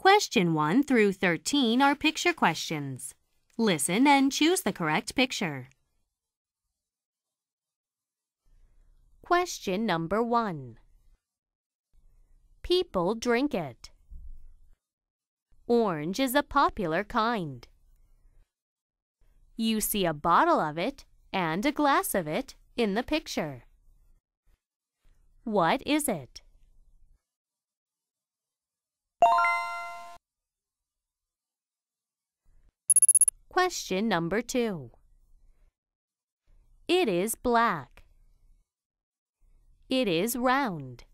Question 1 through 13 are picture questions. Listen and choose the correct picture. Question number 1 People drink it. Orange is a popular kind. You see a bottle of it and a glass of it in the picture. What is it? Question number two. It is black. It is round.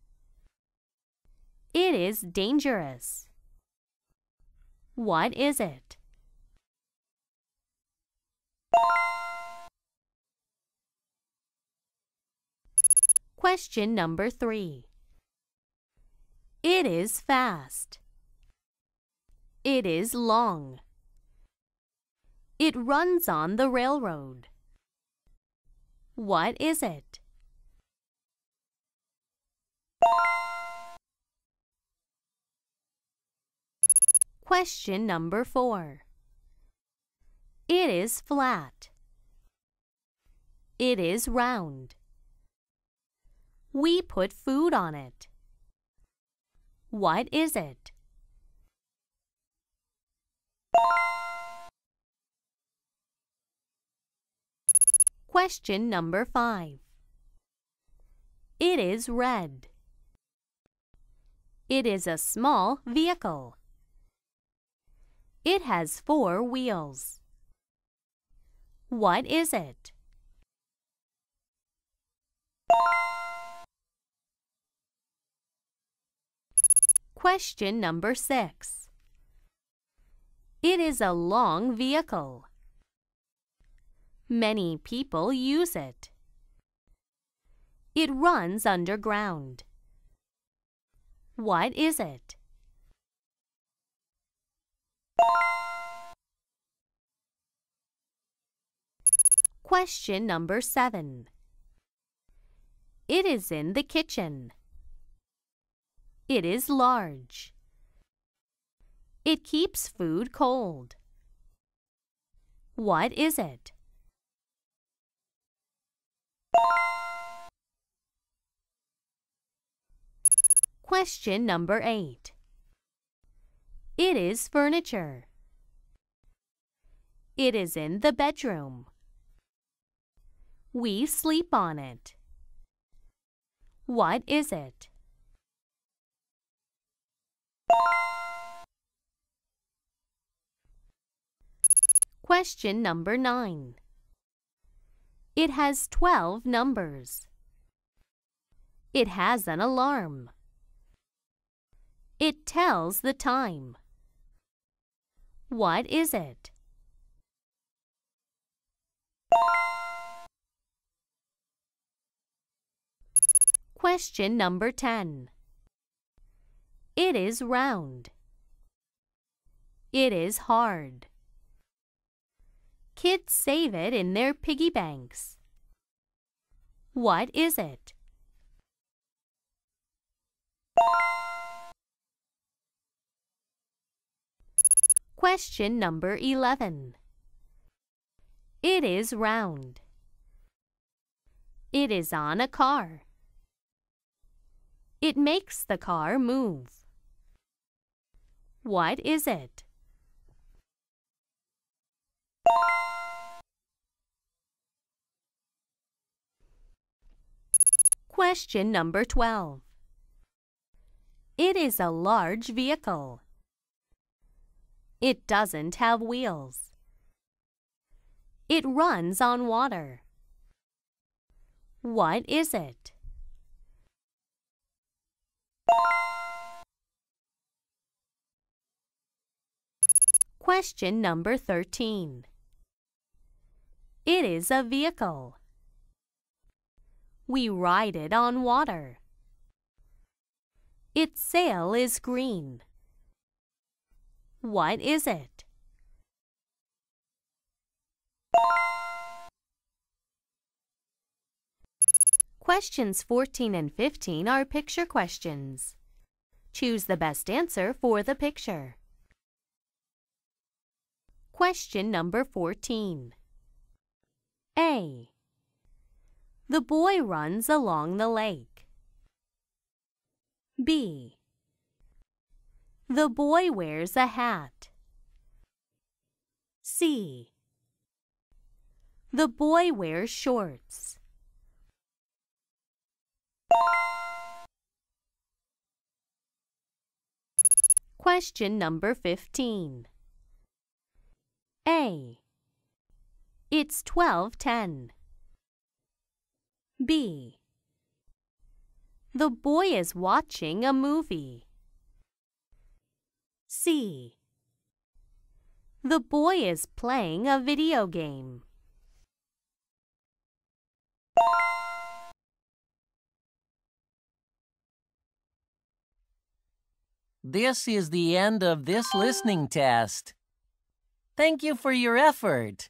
It is dangerous. What is it? Question number three. It is fast. It is long. It runs on the railroad. What is it? Question number four. It is flat. It is round. We put food on it. What is it? Question number 5. It is red. It is a small vehicle. It has four wheels. What is it? Question number 6. It is a long vehicle. Many people use it. It runs underground. What is it? Question number seven. It is in the kitchen. It is large. It keeps food cold. What is it? Question number 8. It is furniture. It is in the bedroom. We sleep on it. What is it? Question number 9. It has 12 numbers. It has an alarm. It tells the time. What is it? Question number 10. It is round. It is hard. Kids save it in their piggy banks. What is it? Question number 11. It is round. It is on a car. It makes the car move. What is it? Question number 12. It is a large vehicle. It doesn't have wheels. It runs on water. What is it? Question number 13. It is a vehicle. We ride it on water. Its sail is green. What is it? Questions 14 and 15 are picture questions. Choose the best answer for the picture. Question number 14. A. The boy runs along the lake. B. The boy wears a hat. C. The boy wears shorts. Question number 15. A. It's 1210. B. The boy is watching a movie. C. The boy is playing a video game. This is the end of this listening test. Thank you for your effort.